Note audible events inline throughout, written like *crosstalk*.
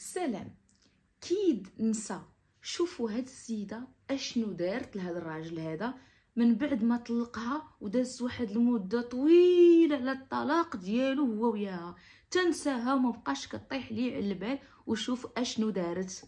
سلام كيد نسى شوفوا هاد السيده اشنو دارت لهاد الراجل هذا من بعد ما طلقها وداز واحد المده طويله على الطلاق ديالو هو وياها تنساها وما بقاش كطيح ليه على البال وشوف اشنو دارت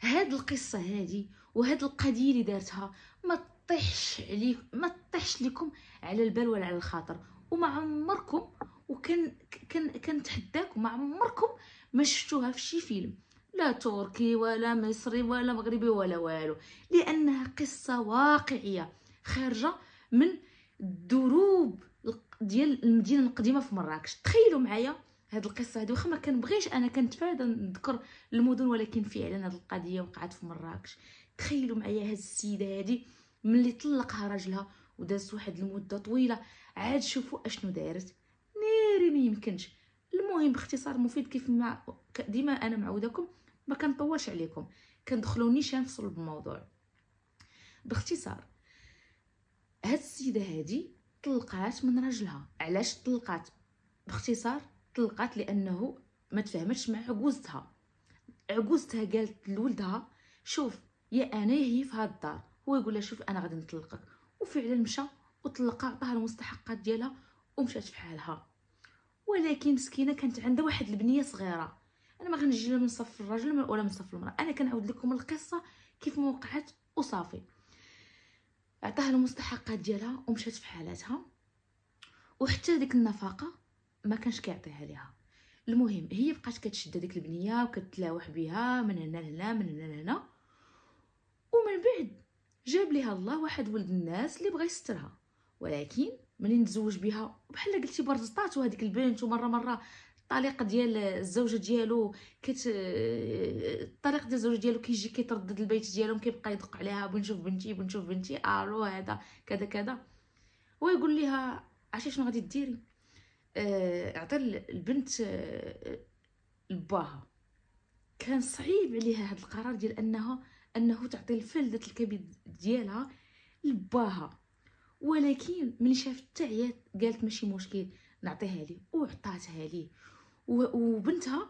هاد القصه هادي وهاد القضيه اللي دارتها ما تطيحش عليك ما تطيحش لكم على البال ولا على الخاطر وما عمركم وكن كان كنتحداكم ما عمركم ما شفتوها في شي فيلم لا تركي ولا مصري ولا مغربي ولا والو لانها قصه واقعيه خارجه من الدروب ديال المدينه القديمه في مراكش تخيلوا معايا هاد القصه هادي واخا ما كنبغيش انا كنتفادى نذكر المدن ولكن فعلا هاد القضيه وقعت في مراكش تخيلوا معايا هاد السيده هادي ملي طلقها راجلها ودازت واحد المده طويله عاد شوفوا اشنو دارت يمكنش المهم باختصار مفيد كيف ما ديما انا معوداكم ما كنطولش عليكم كندخلوا نيشان في صلب الموضوع باختصار هاد السيده هادي طلقات من راجلها علاش طلقات باختصار طلقات لانه ما تفهمتش مع عجوزتها عجوزتها قالت لولدها شوف يا انا هي في هاد الدار هو يقول لها شوف انا غادي نطلقك وفعلا مشى وطلقها عطاها المستحقات ديالها ومشات في حالها ولكن مسكينه كانت عندها واحد البنيه صغيره انا ما غنجي من صف الرجل ولا من صف المراه انا كنعاود لكم القصه كيف ما وقعت وصافي عطاها المستحقات ديالها ومشات في حالاتها وحتى ديك النفقه ما كانش كيعطيها ليها المهم هي بقات كتشد ديك البنيه وكتلاوح بها من هنا لهنا من هنا لهنا ومن بعد جاب ليها الله واحد ولد الناس اللي بغى يسترها ولكن ملي نتزوج بها بحال قلتي برزطات وهذيك البنت ومره مره الطريقه ديال الزوجه ديالو كت الطريقه ديال الزوج ديالو كيجي كيتردد البيت ديالهم كيبقى يدق عليها بنشوف بنتي بنشوف بنتي الو آه، هذا كذا كذا ويقول ليها عرفتي شنو غادي ديري آه، عطى البنت آه، لباها كان صعيب عليها هذا القرار ديال انها انه تعطي الفلدة الكبد ديالها لباها ولكن ملي شافت حتى قالت ماشي مشكل نعطيها ليه وعطاتها ليه وبنتها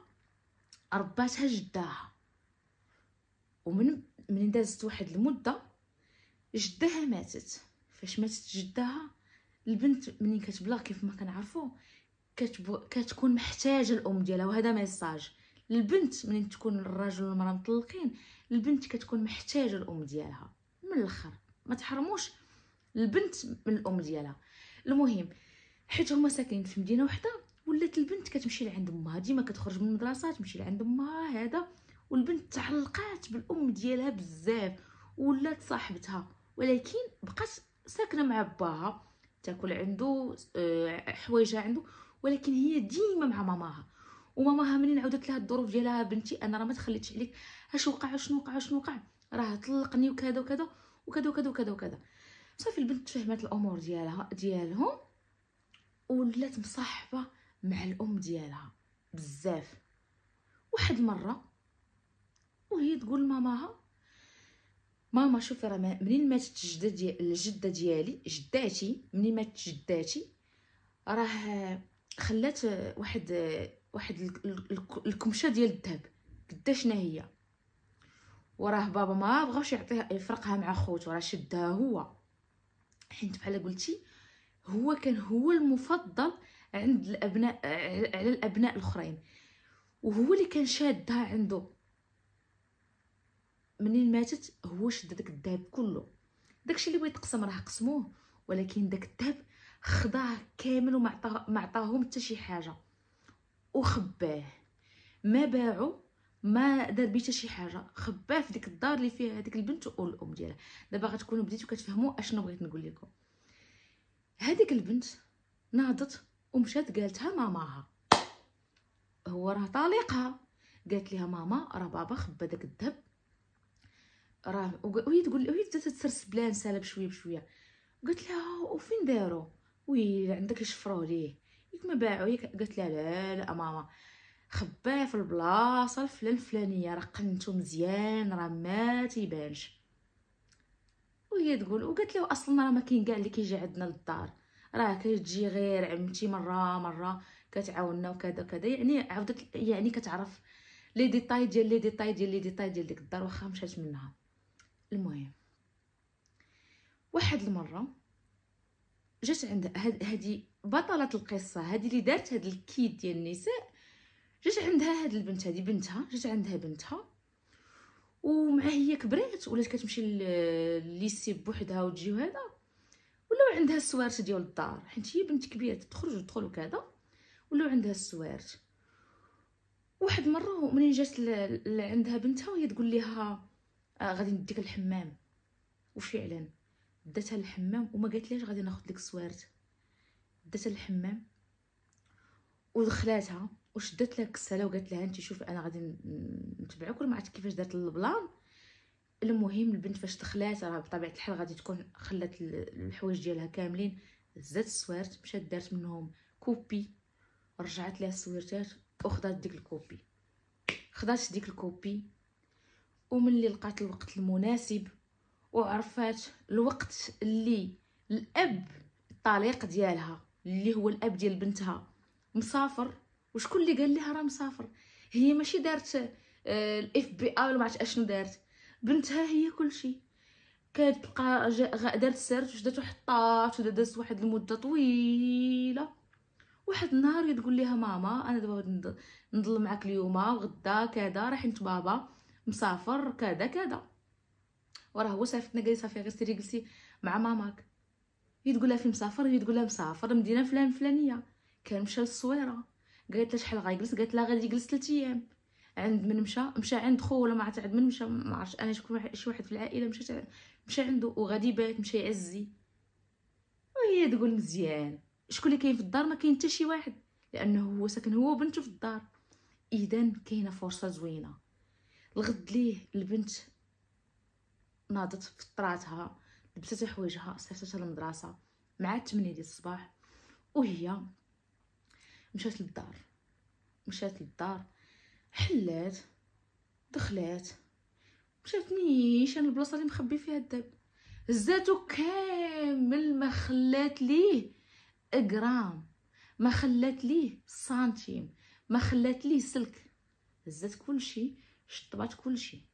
رباتها جداها ومن من دازت واحد المده جداها ماتت فاش ماتت جداها البنت منين كتبلغ كيف ما كنعرفوا كتكون محتاجه الام ديالها وهذا ميساج البنت منين تكون الراجل والمراه مطلقين البنت كتكون محتاجه الام ديالها من الاخر ما تحرموش البنت من الام ديالها المهم حيت هما ساكنين في مدينه وحده ولات البنت كتمشي لعند امها ديما كتخرج من المدرسه تمشي لعند امها هذا والبنت تعلقات بالام ديالها بزاف ولات صاحبتها ولكن بقات ساكنه مع باها تاكل عنده آه، حوايجها عنده ولكن هي ديما مع ماماها وماماها منين عودت لها الظروف ديالها بنتي انا راه ما تخليتش عليك اش وقع شنو وقع شنو وقع راه طلقني وكذا وكذا وكذا وكذا وكذا, وكذا. صافي البنت فهمت الامور ديالها ديالهم ولات مصاحبه مع الام ديالها بزاف واحد المره وهي تقول لماماها ماما شوفي راه منين ماتت الجده ديال الجده ديالي جداتي منين ماتت جداتي راه خلات واحد واحد الكمشه ديال الذهب قداشنا هي وراه بابا ما بغاش يعطيها يفرقها مع خوتو راه شدها هو حيت بحال قلتي هو كان هو المفضل عند الابناء على الابناء الاخرين وهو اللي كان شادها عنده منين ماتت هو شد داك الذهب كله داكشي اللي بغيت تقسم راه قسموه ولكن داك الذهب خضاه كامل وما عطاهم حتى شي حاجه وخباه ما باعو ما دار بيه شي حاجه خباه في ديك الدار اللي فيها هذيك البنت والام ديالها دابا غتكونوا بديتو كتفهموا اشنو بغيت نقول لكم هذيك البنت ناضت ومشات قالتها ماماها هو راه طالقها قالت لها ماما راه بابا خبى داك الذهب راه وهي تقول وهي بدات تسرس بلان سالب شويه بشويه قلت لها وفين دارو وي عندك يشفروا ليه ياك ما باعوه قالت لها لا لا ماما خباه في البلاصه الفلان الفلانيه راه قنتو مزيان راه ما تيبانش وهي تقول وقالت له اصلا راه ما كاين كاع اللي كيجي عندنا للدار راه كتجي غير عمتي مره مره كتعاوننا وكذا وكذا يعني عاودت يعني كتعرف لي ديتاي ديال لي ديتاي ديال لي ديتاي ديال ديك الدار واخا مشات منها المهم واحد المره جات عند هادي بطله القصه هادي اللي دارت هاد الكيد ديال النساء جات عندها هاد البنت هادي بنتها جات عندها بنتها ومع هي كبرات ولات كتمشي لليسي بوحدها وتجي وهذا ولاو عندها السوارت ديال الدار حيت هي بنت كبيره تخرج وتدخل وكذا ولاو عندها السوارت واحد مره منين جات عندها بنتها وهي تقول لها آه غادي نديك الحمام وفعلا داتها الحمام وما قالت ليش غادي ناخذ لك السوارت داتها الحمام ودخلاتها وشدت لها الكساله وقالت لها انت شوفي انا غادي نتبعك وما عرفت كيفاش دارت البلان المهم البنت فاش دخلات راه بطبيعه الحال غادي تكون خلات الحوايج ديالها كاملين هزات السوارت مشات دارت منهم كوبي رجعت لها السويرتات وخدات ديك الكوبي خدات ديك الكوبي وملي لقات الوقت المناسب وعرفات الوقت اللي الاب الطليق ديالها اللي هو الاب ديال بنتها مسافر وشكون اللي قال لها راه مسافر هي ماشي دارت آه، الاف بي ا ولا ما اشنو دارت بنتها هي كلشي كتبقى دارت سيرش وشدات وحطات ودازت واحد المده طويله واحد النهار تقول لها ماما انا دابا نضل معاك اليوم وغدا كذا راح انت بابا مسافر كذا كذا وراه هو صيفطنا قال صافي غير سيري جلسي مع ماماك هي تقول لها فين مسافر هي تقول لها مسافر مدينه فلان فلانيه كان مشى للصويره قالت لها شحال غيجلس قالت لها غادي يجلس 3 ايام عند من مشى مشى عند خو ولا ما عرفت عند من مشى ما عرفتش انا شكون شي واحد في العائله مشى مشى عنده وغادي بات مشى يعزي وهي تقول مزيان شكون اللي كاين في الدار ما كاين حتى شي واحد لانه هو ساكن هو بنته في الدار اذا كاينه فرصه زوينه الغد ليه البنت ناضت فطراتها لبست حوايجها صيفطتها للمدرسه مع 8 ديال الصباح وهي مشات للدار مشات للدار حلات دخلات مشات نيشان البلاصه اللي مخبي فيها الدب هزاتو كامل ما خلات ليه غرام ما خلات ليه سنتيم ما خلات ليه سلك هزات كلشي شطبات كلشي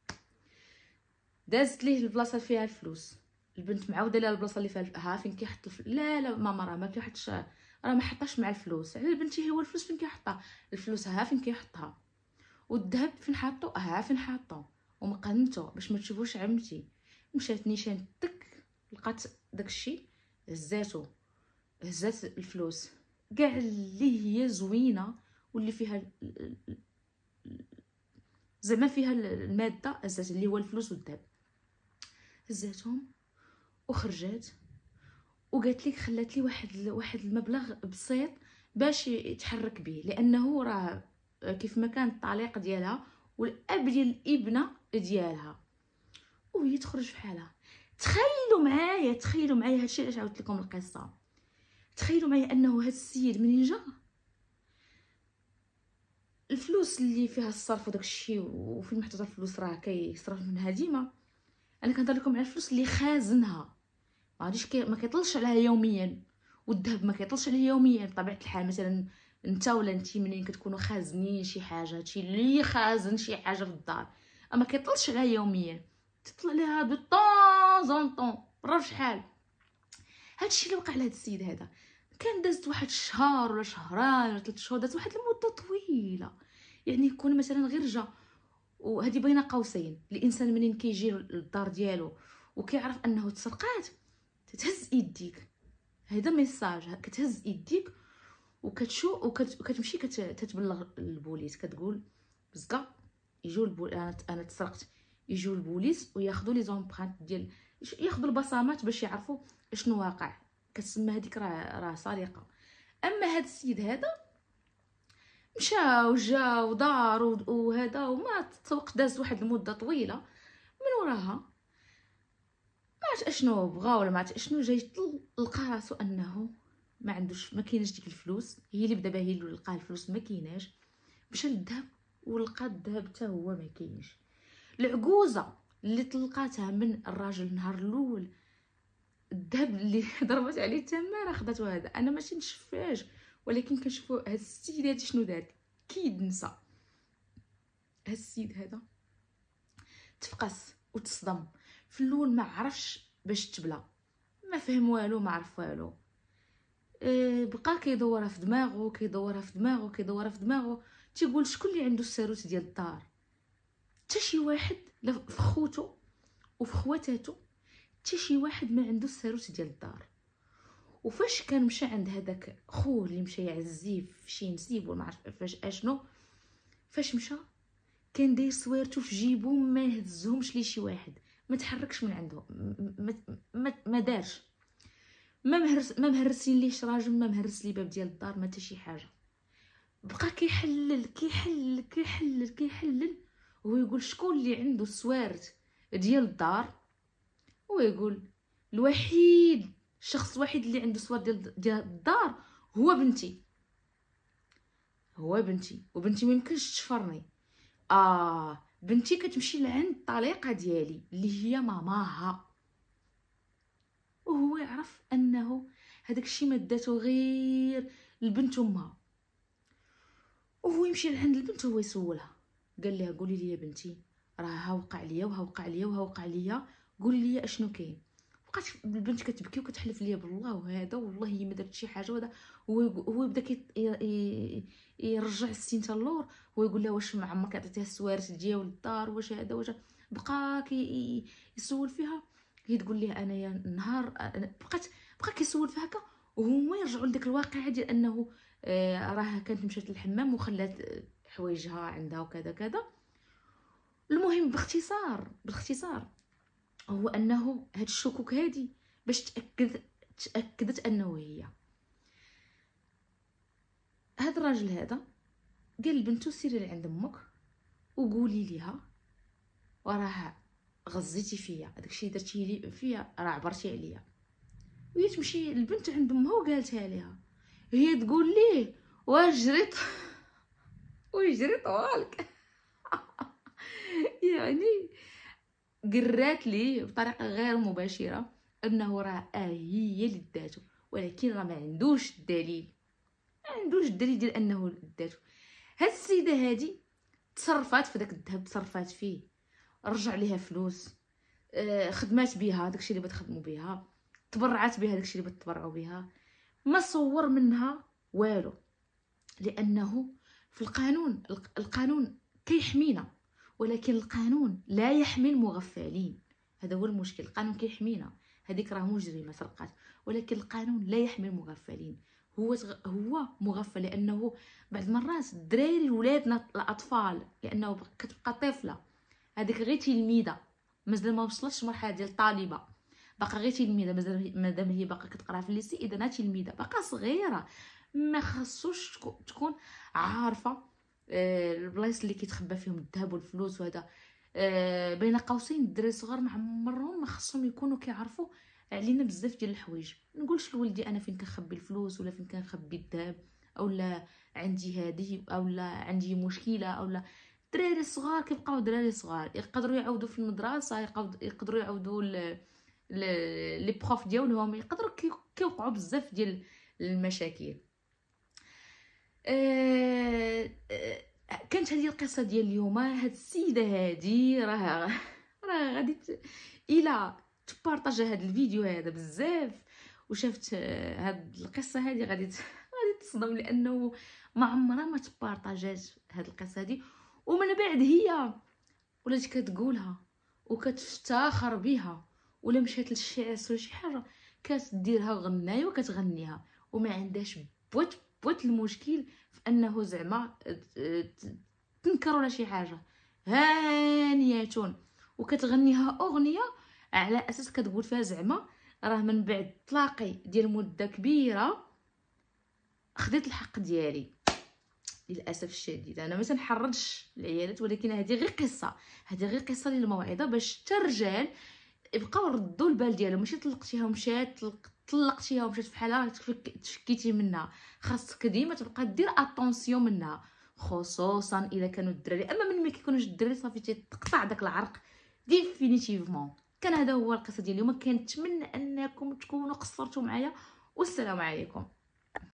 دازت ليه البلاصه فيها الفلوس البنت معوده لها البلاصه اللي فيها ها فين كيحط الف... لا لا ماما راه ما كيحطش راه ما حطاش مع الفلوس على بنتي هو الفلوس فين كيحطها الفلوس ها فين كيحطها والذهب فين حاطو ها فين حاطو ومقنته باش ما تشوفوش عمتي مشات نيشان تك لقات داكشي هزاتو هزات الفلوس كاع اللي هي زوينه واللي فيها زعما فيها الماده هزات اللي هو الفلوس والذهب هزاتهم وخرجات وقالت لي خلات لي واحد واحد المبلغ بسيط باش يتحرك به لانه راه كيف ما كان الطليق ديالها والاب ديال الابنه ديالها وهي تخرج فحالها تخيلوا معايا تخيلوا معايا هادشي علاش عاودت لكم القصه تخيلوا معايا انه هاد السيد منين جا الفلوس اللي فيها الصرف وداك الشيء وفين محطوطه الفلوس راه كيصرف منها ديما انا كنهضر لكم على الفلوس اللي خازنها ما غاديش ما كيطلش عليها يوميا والذهب ما كيطلش عليه يوميا بطبيعه الحال مثلا انت ولا انت منين كتكونوا خازنين شي حاجه شي اللي خازن شي حاجه في الدار اما كيطلش عليها يوميا تطلع لها دو طون زون طون راه شحال هادشي اللي وقع لهاد السيد هذا كان دازت واحد الشهر ولا شهران ولا ثلاث شهور دازت واحد المده طويله يعني يكون مثلا غير جا وهذه بين قوسين الانسان منين كيجي للدار ديالو وكيعرف انه تسرقات تتهز يديك هذا ميساج كتهز يديك وكتشو وكت... وكتمشي كت... كتبلغ البوليس كتقول بزكا يجوا البول انا انا تسرقت يجوا البوليس وياخذوا لي زومبرانت ديال ياخذوا البصمات باش يعرفوا شنو واقع كتسمى هذيك راه راه سرقه اما هذا السيد هذا مشى وجا ودار وهذا وما تسوق داز واحد المده طويله من وراها عرفت اشنو بغا ولا ما اشنو جاي لقى راسو انه ما عندوش ما كاينش ديك الفلوس هي اللي بدا باهي هي لقى الفلوس ما كايناش مشى للذهب ولقى الذهب حتى هو ما كاينش العجوزه اللي طلقاتها من الراجل النهار الاول الذهب اللي *laughs* ضربت عليه التماره خداتو هذا انا ماشي نشفاش ولكن كنشوفو هاد السيد هادي شنو دارت كيد نسى هاد السيد هذا تفقس وتصدم في الاول ما عرفش باش تبلى ما فهم والو ما عرف والو آه، بقى كيدور في دماغه كيدور في دماغه كيدور في دماغه تيقول شكون اللي عنده الساروت ديال الدار حتى شي واحد لا في خوتو وفي خواتاتو حتى شي واحد ما عنده الساروت ديال الدار وفاش كان مشى عند هذاك خوه اللي مشى يعزيه في شي نسيب ولا عرف فاش اشنو فاش مشى كان داير صويرتو في جيبو ما هزهمش ليه شي واحد ما تحركش من عنده ما ما, دارش ما مهرس ما مهرس لي راجل ما مهرس لي باب ديال الدار ما حتى شي حاجه بقى كيحلل كيحلل كيحلل كيحلل وهو يقول شكون اللي عنده السوارت ديال الدار ويقول الوحيد الشخص الوحيد اللي عنده سوار ديال ديال الدار هو بنتي هو بنتي وبنتي ما يمكنش تشفرني اه بنتي كتمشي لعند الطليقه ديالي اللي هي ماماها وهو يعرف انه هذاك الشيء ما داتو غير لبنت امها وهو يمشي لعند البنت وهو يسولها قال لها قولي لي يا بنتي راه ها وقع ليا وها وقع ليا وها وقع ليا قولي لي اشنو كاين بقات البنت كتبكي وكتحلف ليا بالله وهذا والله هي ما درت شي حاجه وهذا هو هو بدا يرجع السنته اللور ويقول يقول لها واش ما عمرك عطيتيها السوارت ديال الدار واش هذا واش بقى كي يسول فيها هي تقول ليه انايا نهار بقات بقى كيسول فيها هكا وهما يرجعوا لديك الواقعه ديال انه آه، راه كانت مشات للحمام وخلات آه، حوايجها عندها وكذا كذا المهم باختصار باختصار هو انه هاد الشكوك هادي باش تاكد تاكدت انه هي هاد الراجل هذا قال لبنتو سيري لعند امك وقولي ليها وراه غزيتي فيا داكشي درتي لي فيا راه عبرتي عليا وهي تمشي البنت عند امها وقالتها ليها هي تقول لي واش جريت ويجري طوالك *laughs* يعني قرات لي بطريقه غير مباشره انه راه اه هي اللي داتو ولكن راه ما عندوش الدليل ما عندوش الدليل ديال انه داتو هاد السيده هادي تصرفات في داك الذهب تصرفات فيه رجع ليها فلوس آه، خدمات بها داكشي اللي بتخدموا بها تبرعات بها داكشي اللي بتبرعوا بها ما صور منها والو لانه في القانون القانون كيحمينا ولكن القانون لا يحمي المغفلين هذا هو المشكل القانون كيحمينا هذيك راه مجرمه سرقات ولكن القانون لا يحمي المغفلين هو هو مغفل لانه بعض المرات الدراري ولادنا الاطفال لانه كتبقى طفله هذيك غير تلميذه مازال ما وصلتش مرحلة ديال طالبه باقا غير تلميذه مازال مادام هي باقا كتقرا في الليسي اذا تلميذه باقا صغيره ما خصوش تكون عارفه آه، البلايص اللي كيتخبى فيهم الذهب والفلوس وهذا آه، بين قوسين الدراري الصغار ما عمرهم ما خصهم يكونوا كيعرفوا علينا بزاف ديال الحوايج ما نقولش لولدي انا فين كنخبي الفلوس ولا فين كنخبي الذهب اولا عندي هذه اولا عندي مشكله اولا الدراري الصغار كيبقاو دراري صغار يقدروا يعودوا في المدرسه يقدروا يعاودوا لي بروف ديالهم يقدروا كيوقعوا بزاف ديال المشاكل آه،, آه كانت هذه القصه ديال اليوم آه، هاد السيده هادي راه *laughs* راه غادي الى تبارطاج هاد الفيديو هذا بزاف وشافت آه، هاد القصه هادي غادي *laughs* غادي تصدم لانه ما عمرها ما تبارطاجات هاد القصه هادي ومن بعد هي ولات كتقولها وكتفتخر بها ولا مشات للشعر ولا شي حاجه كتديرها غنايه وكتغنيها وما عندهاش بوت بوات المشكل في انه زعما تنكر ولا شي حاجه هانياتون وكتغنيها اغنيه على اساس كتقول فيها زعما راه من بعد طلاقي ديال مده كبيره خديت الحق ديالي للاسف الشديد انا ما تنحرضش العيالات ولكن هذه غير قصه هذه غير قصه للموعظه باش حتى الرجال يبقاو يردوا البال ديالهم ماشي طلقتيها ومشات طلقت طلقتيها ومشات فحالها راه تفكيتي منها خاصك ديما تبقى دير اتونسيون منها خصوصا الا كانوا الدراري اما من ما كيكونوش الدراري صافي تيتقطع داك العرق ديفينيتيفمون كان هذا هو القصه ديال اليوم كنتمنى انكم تكونوا قصرتوا معايا والسلام عليكم